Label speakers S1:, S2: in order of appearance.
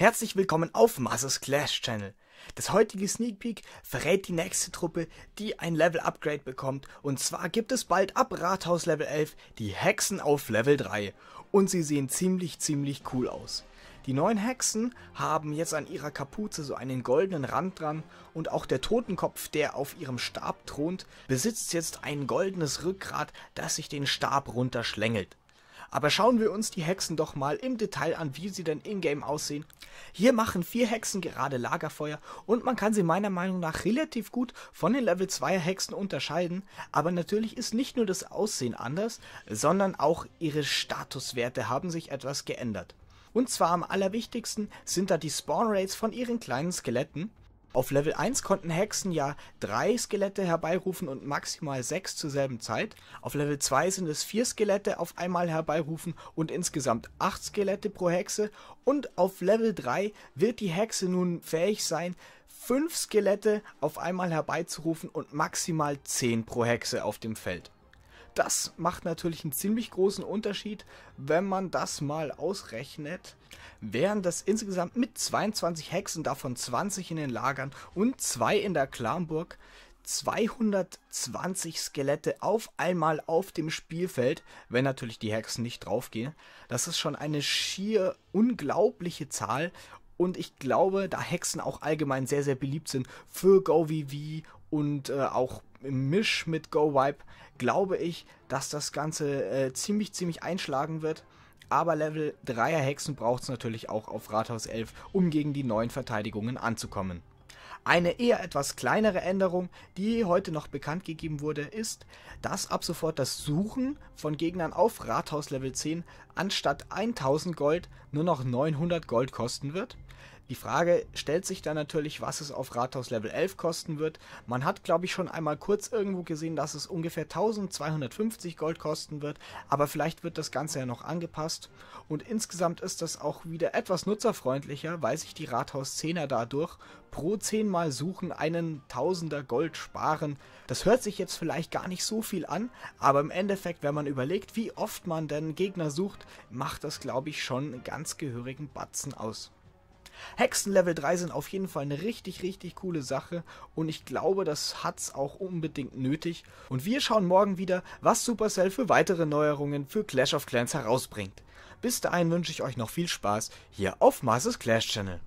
S1: Herzlich willkommen auf Masters Clash Channel. Das heutige Sneak Peek verrät die nächste Truppe, die ein Level Upgrade bekommt und zwar gibt es bald ab Rathaus Level 11 die Hexen auf Level 3 und sie sehen ziemlich ziemlich cool aus. Die neuen Hexen haben jetzt an ihrer Kapuze so einen goldenen Rand dran und auch der Totenkopf, der auf ihrem Stab thront, besitzt jetzt ein goldenes Rückgrat, das sich den Stab runterschlängelt. Aber schauen wir uns die Hexen doch mal im Detail an, wie sie denn in-game aussehen. Hier machen vier Hexen gerade Lagerfeuer und man kann sie meiner Meinung nach relativ gut von den Level 2 Hexen unterscheiden, aber natürlich ist nicht nur das Aussehen anders, sondern auch ihre Statuswerte haben sich etwas geändert. Und zwar am allerwichtigsten sind da die Spawn Rates von ihren kleinen Skeletten, auf Level 1 konnten Hexen ja drei Skelette herbeirufen und maximal sechs zur selben Zeit. Auf Level 2 sind es vier Skelette auf einmal herbeirufen und insgesamt acht Skelette pro Hexe. Und auf Level 3 wird die Hexe nun fähig sein, fünf Skelette auf einmal herbeizurufen und maximal zehn pro Hexe auf dem Feld. Das macht natürlich einen ziemlich großen Unterschied, wenn man das mal ausrechnet. Während das insgesamt mit 22 Hexen, davon 20 in den Lagern und 2 in der Klamburg, 220 Skelette auf einmal auf dem Spielfeld, wenn natürlich die Hexen nicht draufgehen. Das ist schon eine schier unglaubliche Zahl und ich glaube, da Hexen auch allgemein sehr, sehr beliebt sind für GoVV und äh, auch im Misch mit Go Wipe glaube ich, dass das Ganze äh, ziemlich, ziemlich einschlagen wird. Aber Level 3er Hexen braucht es natürlich auch auf Rathaus 11, um gegen die neuen Verteidigungen anzukommen. Eine eher etwas kleinere Änderung, die heute noch bekannt gegeben wurde, ist, dass ab sofort das Suchen von Gegnern auf Rathaus Level 10 anstatt 1000 Gold nur noch 900 Gold kosten wird. Die Frage stellt sich dann natürlich, was es auf Rathaus Level 11 kosten wird. Man hat, glaube ich, schon einmal kurz irgendwo gesehen, dass es ungefähr 1250 Gold kosten wird, aber vielleicht wird das Ganze ja noch angepasst. Und insgesamt ist das auch wieder etwas nutzerfreundlicher, weil sich die Rathaus-10er dadurch pro 10 Mal suchen einen Tausender Gold sparen. Das hört sich jetzt vielleicht gar nicht so viel an, aber im Endeffekt, wenn man überlegt, wie oft man denn Gegner sucht, macht das, glaube ich, schon einen ganz gehörigen Batzen aus. Hexen Level 3 sind auf jeden Fall eine richtig, richtig coole Sache und ich glaube, das hat's auch unbedingt nötig. Und wir schauen morgen wieder, was Supercell für weitere Neuerungen für Clash of Clans herausbringt. Bis dahin wünsche ich euch noch viel Spaß hier auf Masters Clash Channel.